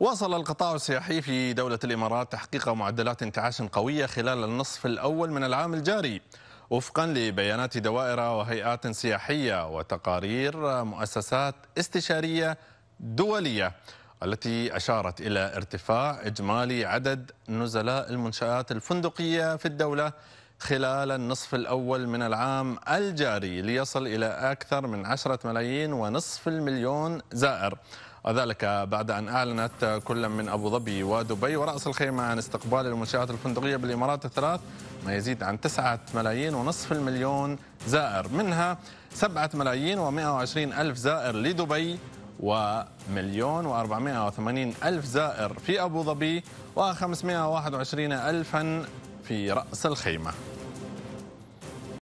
واصل القطاع السياحي في دولة الإمارات تحقيق معدلات انتعاش قوية خلال النصف الأول من العام الجاري وفقا لبيانات دوائر وهيئات سياحية وتقارير مؤسسات استشارية دولية التي أشارت إلى ارتفاع إجمالي عدد نزلاء المنشآت الفندقية في الدولة خلال النصف الأول من العام الجاري ليصل إلى أكثر من عشرة ملايين ونصف المليون زائر وذلك بعد أن أعلنت كل من أبو ظبي ودبي ورأس الخيمة عن استقبال المنشآت الفندقية بالإمارات الثلاث ما يزيد عن تسعة ملايين ونصف المليون زائر منها سبعة ملايين ومئة وعشرين ألف زائر لدبي ومليون و480 ألف زائر في أبو ظبي و521 ألفا في رأس الخيمة